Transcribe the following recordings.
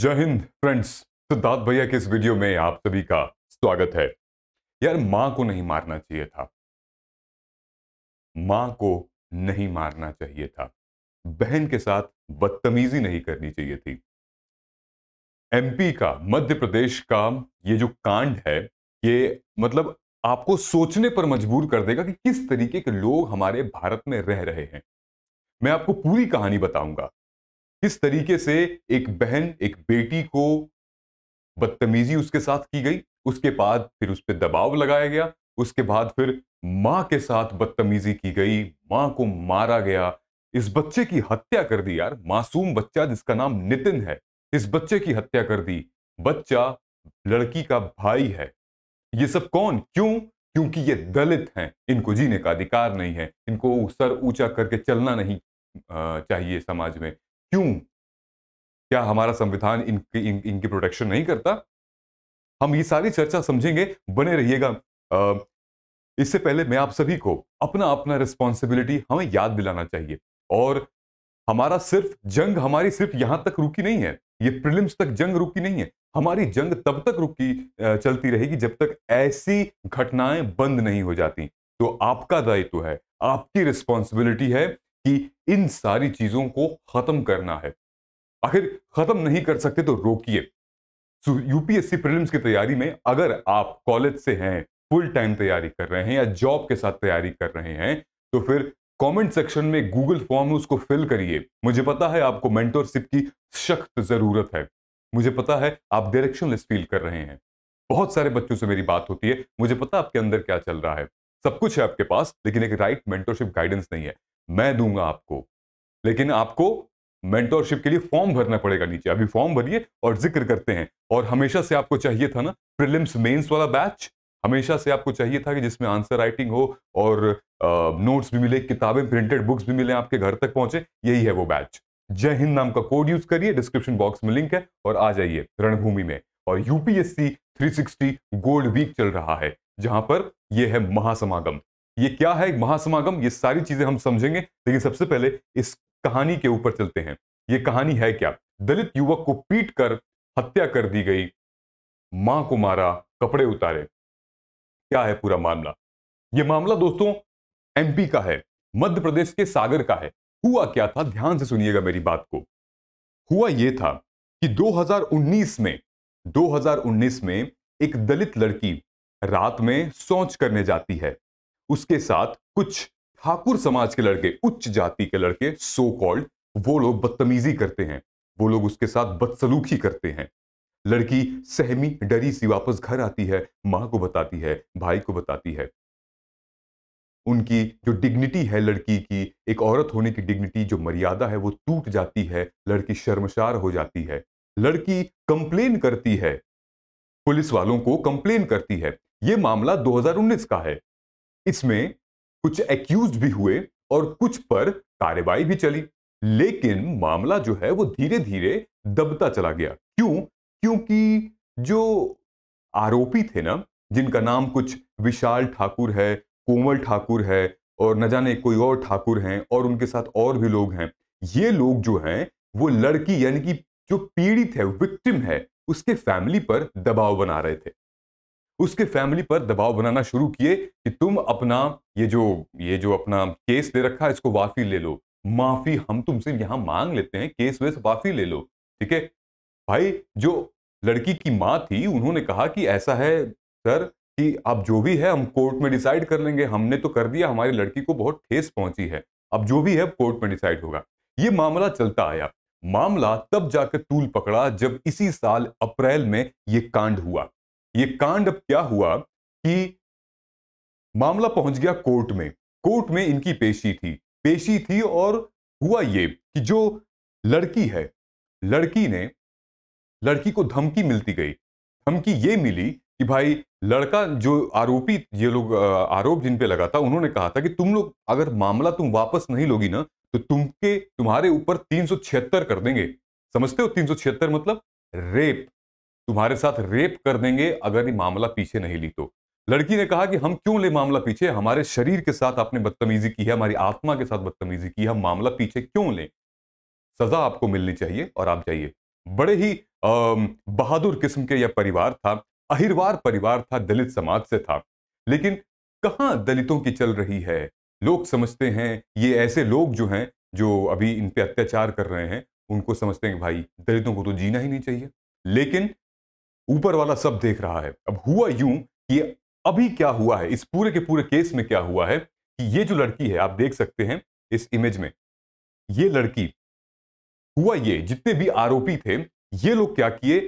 जय हिंद फ्रेंड्स सिद्धार्थ भैया के इस वीडियो में आप सभी का स्वागत है यार मां को नहीं मारना चाहिए था मां को नहीं मारना चाहिए था बहन के साथ बदतमीजी नहीं करनी चाहिए थी एमपी का मध्य प्रदेश का ये जो कांड है ये मतलब आपको सोचने पर मजबूर कर देगा कि किस तरीके के लोग हमारे भारत में रह रहे हैं मैं आपको पूरी कहानी बताऊंगा किस तरीके से एक बहन एक बेटी को बदतमीजी उसके साथ की गई उसके बाद फिर उस पर दबाव लगाया गया उसके बाद फिर माँ के साथ बदतमीजी की गई माँ को मारा गया इस बच्चे की हत्या कर दी यार मासूम बच्चा जिसका नाम नितिन है इस बच्चे की हत्या कर दी बच्चा लड़की का भाई है ये सब कौन क्यों क्योंकि ये दलित हैं इनको जीने का अधिकार नहीं है इनको सर ऊंचा करके चलना नहीं चाहिए समाज में क्यों क्या हमारा संविधान इनकी इन, इनकी प्रोटेक्शन नहीं करता हम ये सारी चर्चा समझेंगे बने रहिएगा इससे पहले मैं आप सभी को अपना अपना रिस्पॉन्सिबिलिटी हमें याद दिलाना चाहिए और हमारा सिर्फ जंग हमारी सिर्फ यहां तक रुकी नहीं है ये प्रिलिम्स तक जंग रुकी नहीं है हमारी जंग तब तक रुकी चलती रहेगी जब तक ऐसी घटनाएं बंद नहीं हो जाती तो आपका दायित्व है आपकी रिस्पॉन्सिबिलिटी है कि इन सारी चीजों को खत्म करना है आखिर खत्म नहीं कर सकते तो रोकिए यूपीएससी प्रीलिम्स की तैयारी में अगर आप कॉलेज से हैं फुल टाइम तैयारी कर रहे हैं या जॉब के साथ तैयारी कर रहे हैं तो फिर कमेंट सेक्शन में गूगल फॉर्म उसको फिल करिए मुझे पता है आपको मेंटोरशिप की सख्त जरूरत है मुझे पता है आप डायरेक्शनलेस फील कर रहे हैं बहुत सारे बच्चों से मेरी बात होती है मुझे पता आपके अंदर क्या चल रहा है सब कुछ है आपके पास लेकिन एक राइट मेंटोरशिप गाइडेंस नहीं है मैं दूंगा आपको लेकिन आपको मेंटोरशिप के लिए फॉर्म भरना पड़ेगा नीचे अभी फॉर्म भरिए और जिक्र करते हैं और हमेशा से आपको चाहिए था ना प्रिलिम्स मेंस वाला बैच हमेशा से आपको चाहिए था कि जिसमें आंसर राइटिंग हो और नोट्स भी मिले किताबें प्रिंटेड बुक्स भी मिले आपके घर तक पहुंचे यही है वो बैच जय हिंद नाम का कोड यूज करिए डिस्क्रिप्शन बॉक्स में लिंक है और आ जाइए रणभूमि में और यूपीएससी 360 गोल्ड वीक चल रहा है जहां पर यह है महासमागम ये क्या है महासमागम ये सारी चीजें हम समझेंगे लेकिन सबसे पहले इस कहानी के ऊपर चलते हैं ये कहानी है क्या दलित युवक को पीट कर हत्या कर दी गई मां को मारा कपड़े उतारे क्या है पूरा मामला यह मामला दोस्तों एमपी का है मध्य प्रदेश के सागर का है हुआ क्या था ध्यान से सुनिएगा मेरी बात को हुआ यह था कि 2019 में 2019 में एक दलित लड़की रात में सोच करने जाती है उसके साथ कुछ ठाकुर समाज के लड़के उच्च जाति के लड़के सो कॉल्ड वो लोग बदतमीजी करते हैं वो लोग उसके साथ बदसलूकी करते हैं लड़की सहमी डरी सी वापस घर आती है माँ को बताती है भाई को बताती है उनकी जो डिग्निटी है लड़की की एक औरत होने की डिग्निटी जो मर्यादा है वो टूट जाती है लड़की शर्मशार हो जाती है लड़की कंप्लेन करती है पुलिस वालों को कंप्लेन करती है ये मामला 2019 का है इसमें कुछ एक्यूज भी हुए और कुछ पर कार्रवाई भी चली लेकिन मामला जो है वो धीरे धीरे दबता चला गया क्यों क्योंकि जो आरोपी थे ना जिनका नाम कुछ विशाल ठाकुर है कोमल ठाकुर है और न जाने कोई और ठाकुर हैं और उनके साथ और भी लोग हैं ये लोग जो हैं वो लड़की यानी कि जो पीड़ित है विक्टिम है उसके फैमिली पर दबाव बना रहे थे उसके फैमिली पर दबाव बनाना शुरू किए कि तुम अपना ये जो ये जो अपना केस दे रखा है इसको वाफी ले लो माफी हम तुमसे यहां मांग लेते हैं केस वेस वाफी ले लो ठीक है भाई जो लड़की की माँ थी उन्होंने कहा कि ऐसा है सर कि आप जो भी है हम कोर्ट में डिसाइड कर लेंगे हमने तो कर दिया हमारी लड़की को बहुत ठेस पहुंची है अब जो भी है कोर्ट में डिसाइड होगा ये मामला चलता आया मामला तब जाकर तूल पकड़ा जब इसी साल अप्रैल में ये कांड हुआ ये कांड अब क्या हुआ कि मामला पहुंच गया कोर्ट में कोर्ट में इनकी पेशी थी पेशी थी और हुआ ये कि जो लड़की है लड़की ने लड़की को धमकी मिलती गई धमकी ये मिली कि भाई लड़का जो आरोपी ये लोग आरोप जिन पे लगा था उन्होंने कहा था कि तुम लोग अगर मामला तुम वापस नहीं लोगी ना तो तुमके तुम्हारे ऊपर तीन कर देंगे समझते हो तीन मतलब रेप तुम्हारे साथ रेप कर देंगे अगर ये मामला पीछे नहीं ली तो लड़की ने कहा कि हम क्यों ले मामला पीछे हमारे शरीर के साथ आपने बदतमीजी की है हमारी आत्मा के साथ बदतमीजी की है हम मामला पीछे क्यों लें सजा आपको मिलनी चाहिए और आप जाइए बड़े ही बहादुर किस्म के यह परिवार था अहिरवार परिवार था दलित समाज से था लेकिन कहाँ दलितों की चल रही है लोग समझते हैं ये ऐसे लोग जो हैं जो अभी इन पर अत्याचार कर रहे हैं उनको समझते हैं भाई दलितों को तो जीना ही नहीं चाहिए लेकिन ऊपर वाला सब देख रहा है अब हुआ यूं कि अभी क्या हुआ है इस पूरे के पूरे केस में क्या हुआ है कि ये जो लड़की है आप देख सकते हैं इस इमेज में ये लड़की हुआ ये जितने भी आरोपी थे ये लोग क्या किए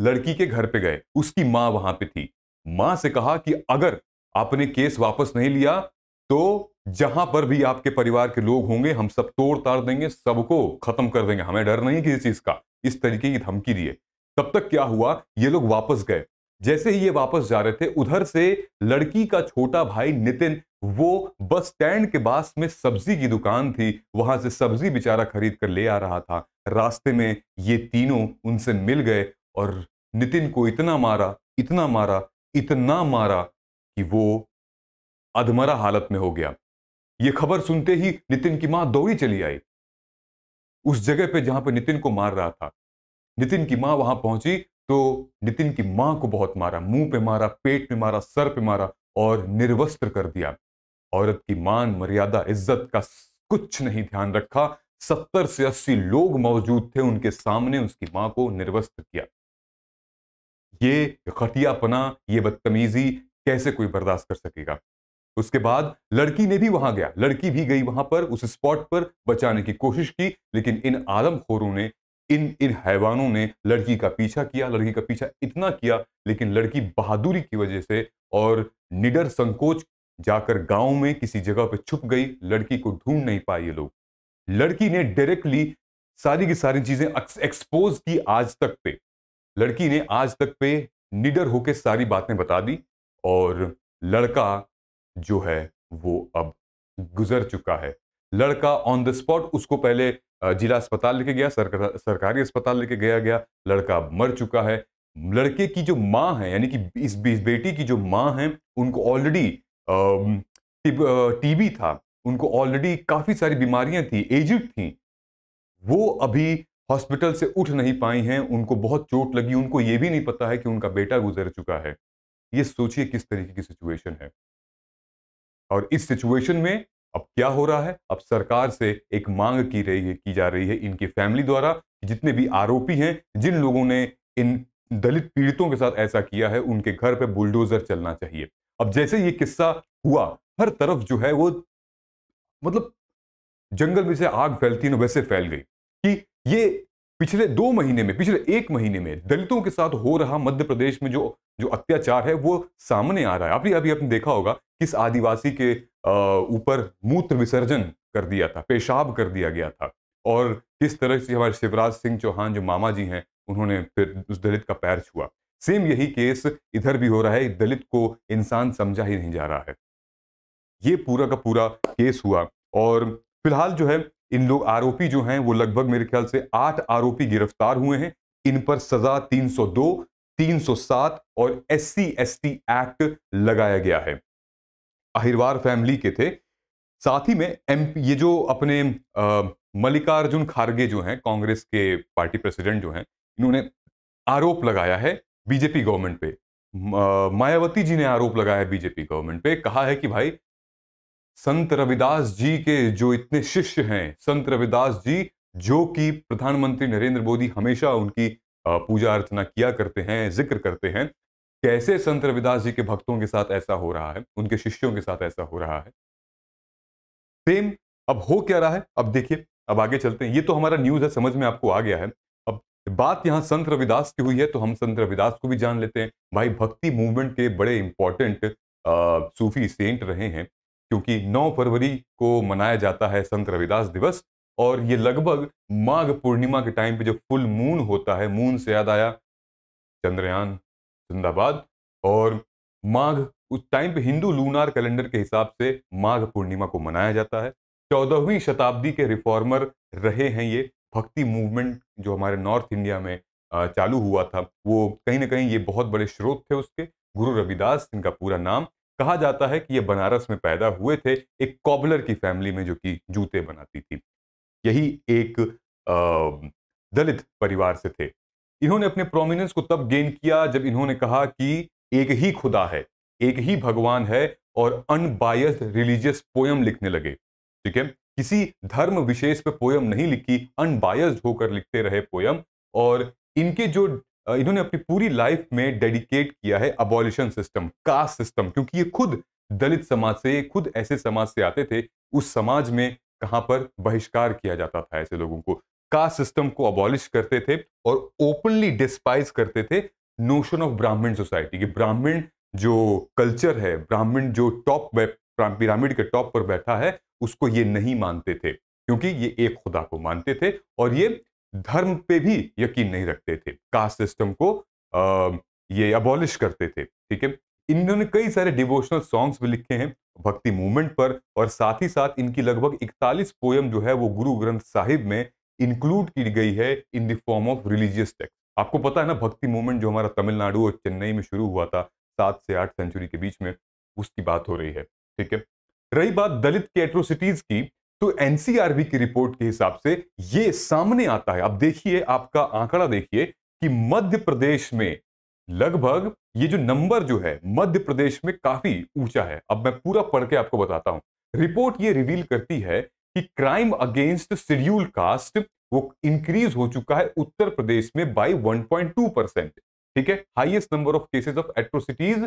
लड़की के घर पे गए उसकी मां वहां पे थी मां से कहा कि अगर आपने केस वापस नहीं लिया तो जहां पर भी आपके परिवार के लोग होंगे हम सब तोड़ताड़ देंगे सबको खत्म कर देंगे हमें डर नहीं किसी चीज का इस तरीके की धमकी दिए तब तक क्या हुआ ये लोग वापस गए जैसे ही ये वापस जा रहे थे उधर से लड़की का छोटा भाई नितिन वो बस स्टैंड के पास में सब्जी की दुकान थी वहां से सब्जी बेचारा खरीद कर ले आ रहा था रास्ते में ये तीनों उनसे मिल गए और नितिन को इतना मारा इतना मारा इतना मारा कि वो अधमरा हालत में हो गया ये खबर सुनते ही नितिन की मां दौड़ी चली आई उस जगह पे जहां पे नितिन को मार रहा था नितिन की माँ वहां पहुंची तो नितिन की माँ को बहुत मारा मुंह पे मारा पेट पे मारा सर पे मारा और निर्वस्त्र कर दिया औरत की मान मर्यादा इज्जत का कुछ नहीं ध्यान रखा सत्तर से अस्सी लोग मौजूद थे उनके सामने उसकी मां को निर्वस्त्र किया ये खटियापना ये बदतमीजी कैसे कोई बर्दाश्त कर सकेगा उसके बाद लड़की ने भी वहां गया लड़की भी गई वहां पर उस स्पॉट पर बचाने की कोशिश की लेकिन इन आलमखोरों ने इन इन हैवानों ने लड़की का पीछा किया लड़की का पीछा इतना किया लेकिन लड़की बहादुरी की वजह से और निडर संकोच जाकर गांव में किसी जगह पर छुप गई लड़की को ढूंढ नहीं पाए ये लोग लड़की ने डायरेक्टली सारी की सारी चीजें एक्सपोज की आज तक पे लड़की ने आज तक पे निडर होकर सारी बातें बता दी और लड़का जो है वो अब गुजर चुका है लड़का ऑन द स्पॉट उसको पहले जिला अस्पताल लेके गया सरकारी अस्पताल लेके गया गया लड़का मर चुका है लड़के की जो माँ है यानी कि इस बेटी की जो माँ है उनको ऑलरेडी टीबी था उनको ऑलरेडी काफी सारी बीमारियां थी एजिड थी वो अभी हॉस्पिटल से उठ नहीं पाई हैं उनको बहुत चोट लगी उनको ये भी नहीं पता है कि उनका बेटा गुजर चुका है ये सोचिए किस तरीके की सिचुएशन है और इस सिचुएशन में अब क्या हो रहा है अब सरकार से एक मांग की रही है की जा रही है इनकी फैमिली द्वारा जितने भी आरोपी हैं जिन लोगों ने इन दलित पीड़ितों के साथ ऐसा किया है उनके घर पे बुलडोजर चलना चाहिए अब जैसे ये किस्सा हुआ हर तरफ जो है वो मतलब जंगल में से आग फैलती है ना वैसे फैल गई कि ये पिछले दो महीने में पिछले एक महीने में दलितों के साथ हो रहा मध्य प्रदेश में जो जो अत्याचार है वो सामने आ रहा है आपने अभी आपने देखा होगा किस आदिवासी के ऊपर मूत्र विसर्जन कर दिया था पेशाब कर दिया गया था और किस तरह से हमारे शिवराज सिंह चौहान जो मामा जी हैं उन्होंने फिर उस दलित का पैर छुआ सेम यही केस इधर भी हो रहा है दलित को इंसान समझा ही नहीं जा रहा है ये पूरा का पूरा केस हुआ और फिलहाल जो है इन लोग आरोपी जो हैं वो लगभग मेरे ख्याल से आठ आरोपी गिरफ्तार हुए हैं इन पर सजा 302, 307 और एस सी एक्ट लगाया गया है अहिरवार फैमिली के थे साथ ही में एम ये जो अपने मल्लिकार्जुन खारगे जो हैं कांग्रेस के पार्टी प्रेसिडेंट जो हैं इन्होंने आरोप लगाया है बीजेपी गवर्नमेंट पे मायावती जी ने आरोप लगाया है बीजेपी गवर्नमेंट पे कहा है कि भाई संत रविदास जी के जो इतने शिष्य हैं संत रविदास जी जो कि प्रधानमंत्री नरेंद्र मोदी हमेशा उनकी पूजा अर्चना किया करते हैं जिक्र करते हैं कैसे संत रविदास जी के भक्तों के साथ ऐसा हो रहा है उनके शिष्यों के साथ ऐसा हो रहा है सेम अब हो क्या रहा है अब देखिए अब आगे चलते हैं ये तो हमारा न्यूज है समझ में आपको आ गया है अब बात यहाँ संत रविदास की हुई है तो हम संत रविदास को भी जान लेते हैं भाई भक्ति मूवमेंट के बड़े इंपॉर्टेंट सूफी सेंट रहे हैं क्योंकि 9 फरवरी को मनाया जाता है संत रविदास दिवस और ये लगभग माघ पूर्णिमा के टाइम पे जो फुल मून होता है मून से याद आया चंद्रयान जिंदाबाद और माघ उस टाइम पे हिंदू लूनार कैलेंडर के हिसाब से माघ पूर्णिमा को मनाया जाता है चौदहवीं शताब्दी के रिफॉर्मर रहे हैं ये भक्ति मूवमेंट जो हमारे नॉर्थ इंडिया में चालू हुआ था वो कहीं ना कहीं ये बहुत बड़े स्रोत थे उसके गुरु रविदास इनका पूरा नाम कहा जाता है कि ये बनारस में पैदा हुए थे एक कॉबलर की फैमिली में जो कि जूते बनाती थी यही एक दलित परिवार से थे इन्होंने अपने प्रोमिनेंस को तब गेन किया जब इन्होंने कहा कि एक ही खुदा है एक ही भगवान है और अनबायस्ड रिलीजियस पोयम लिखने लगे ठीक है किसी धर्म विशेष पे पोयम नहीं लिखी अनबायस्ड होकर लिखते रहे पोयम और इनके जो इन्होंने अपनी पूरी लाइफ में डेडिकेट किया है अबॉलिशन सिस्टम कास्ट सिस्टम क्योंकि ये खुद दलित समाज से खुद ऐसे समाज से आते थे उस समाज में कहां पर बहिष्कार किया जाता था ऐसे लोगों को कास्ट सिस्टम को अबॉलिश करते थे और ओपनली डिस्पाइज करते थे नोशन ऑफ ब्राह्मण सोसाइटी कि ब्राह्मण जो कल्चर है ब्राह्मण जो टॉप पिरामिड के टॉप पर बैठा है उसको ये नहीं मानते थे क्योंकि ये एक खुदा को मानते थे और ये धर्म पे भी यकीन नहीं रखते थे कास्ट सिस्टम को आ, ये अबॉलिश करते थे ठीक है इन्होंने कई सारे डिवोशनल सॉन्ग्स भी लिखे हैं भक्ति मूवमेंट पर और साथ ही साथ इनकी लगभग 41 पोयम जो है वो गुरु ग्रंथ साहिब में इंक्लूड की गई है in the form of religious text आपको पता है ना भक्ति मूवमेंट जो हमारा तमिलनाडु और चेन्नई में शुरू हुआ था सात से आठ सेंचुरी के बीच में उसकी बात हो रही है ठीक है रही बात दलित के एट्रोसिटीज की तो एनसीआरबी की रिपोर्ट के हिसाब से ये सामने आता है आप देखिए आपका आंकड़ा देखिए कि मध्य प्रदेश में लगभग ये जो नंबर जो है मध्य प्रदेश में काफी ऊंचा है अब मैं पूरा पढ़ के आपको बताता हूं रिपोर्ट ये रिवील करती है कि क्राइम अगेंस्ट शेड्यूल कास्ट वो इंक्रीज हो चुका है उत्तर प्रदेश में बाय 1.2 परसेंट ठीक है highest number of cases of atrocities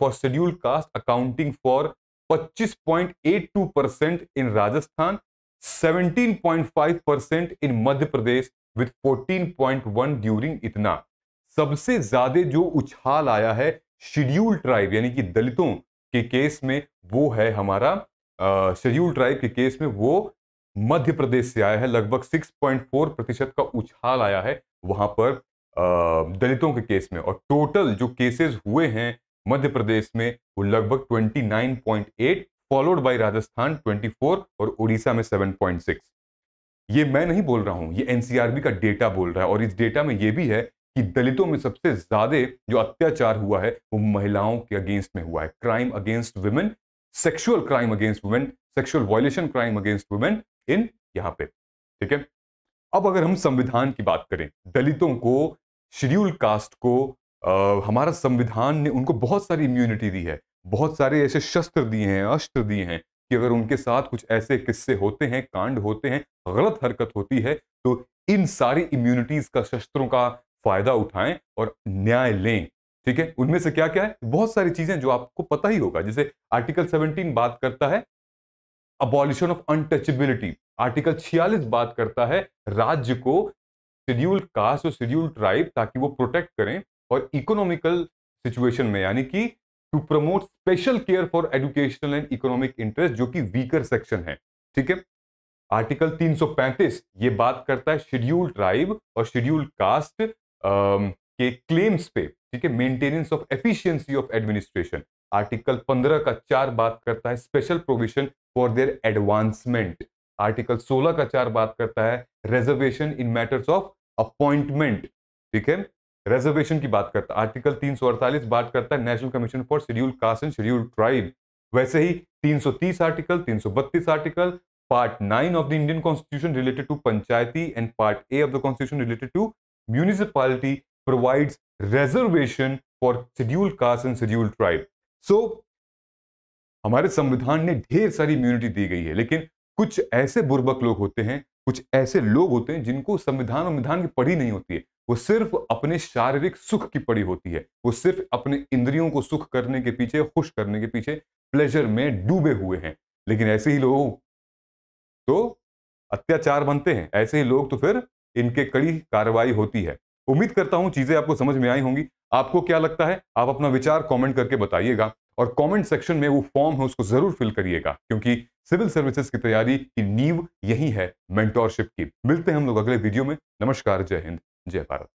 for schedule caste accounting for 25.82 percent in Rajasthan 17.5 percent in Madhya Pradesh with 14.1 during इतना सबसे ज्यादा जो उछाल आया है शेड्यूल ट्राइब यानी कि दलितों के केस में वो है हमारा शेड्यूल ट्राइब के केस में वो मध्य प्रदेश से आया है लगभग 6.4 प्रतिशत का उछाल आया है वहां पर दलितों के केस में और टोटल जो केसेस हुए हैं मध्य प्रदेश में वो लगभग 29.8 फॉलोड बाय राजस्थान 24 और उड़ीसा में 7.6 ये मैं नहीं बोल रहा हूं ये एनसीआरबी का डेटा बोल रहा है और इस डेटा में ये भी है कि दलितों में सबसे ज्यादा जो अत्याचार हुआ है वो महिलाओं के अगेंस्ट में हुआ है crime against women sexual crime against women sexual violation crime against women in यहां पे ठीक है अब अगर हम संविधान की बात करें दलितों को शेड्यूल कास्ट को आ, हमारा संविधान ने उनको बहुत सारी इम्यूनिटी दी है बहुत सारे ऐसे शस्त्र दिए हैं अस्त्र दिए हैं कि अगर उनके साथ कुछ ऐसे किस्से होते हैं कांड होते हैं गलत हरकत होती है तो इन सारी इम्यूनिटीज का शस्त्रों का फायदा उठाएं और न्याय लें ठीक है उनमें से क्या क्या है बहुत सारी चीजें जो आपको पता ही होगा जैसे आर्टिकल 17 बात करता है अबॉलिशन ऑफ अनटचेबिलिटी आर्टिकल 46 बात करता है राज्य को शेड्यूल्ड कास्ट और शेड्यूल्ड ट्राइब ताकि वो प्रोटेक्ट करें और इकोनॉमिकल सिचुएशन में यानी कि to promote special care for educational and economic interest जो कि वीकर सेक्शन है ठीक है आर्टिकल 335 ये बात करता है शेड्यूल्ड ट्राइब और शेड्यूल्ड कास्ट के क्लेम्स पे ठीक है maintenance of efficiency of administration article 15 का चार बात करता है special provision for their advancement article 16 का चार बात करता है reservation in matters of appointment ठीक है रिजर्वेशन की बात करता है आर्टिकल तीन बात करता है national commission for schedule caste and schedule tribe वैसे ही 330 article 332 article part nine of the Indian constitution related to पंचायती and part A of the constitution related to municipality provides reservation for scheduled caste and scheduled tribe. So हमारे संविधान ने ढेर सारी immunity दी गई है लेकिन कुछ ऐसे बुर्बक लोग होते हैं कुछ ऐसे लोग होते हैं जिनको संविधान और विधान की पढ़ी नहीं होती है वो सिर्फ अपने शारीरिक सुख की पड़ी होती है वो सिर्फ अपने इंद्रियों को सुख करने के पीछे खुश करने के पीछे प्लेजर में डूबे हुए हैं लेकिन ऐसे ही लोग तो अत्याचार बनते हैं ऐसे ही लोग तो फिर इनके कड़ी कार्रवाई होती है उम्मीद करता हूं चीजें आपको समझ में आई होंगी आपको क्या लगता है आप अपना विचार कमेंट करके बताइएगा और कमेंट सेक्शन में वो फॉर्म है उसको जरूर फिल करिएगा क्योंकि सिविल सर्विसेज की तैयारी की नींव यही है मेंटोरशिप की मिलते हैं हम लोग अगले वीडियो में नमस्कार जय हिंद जय भारत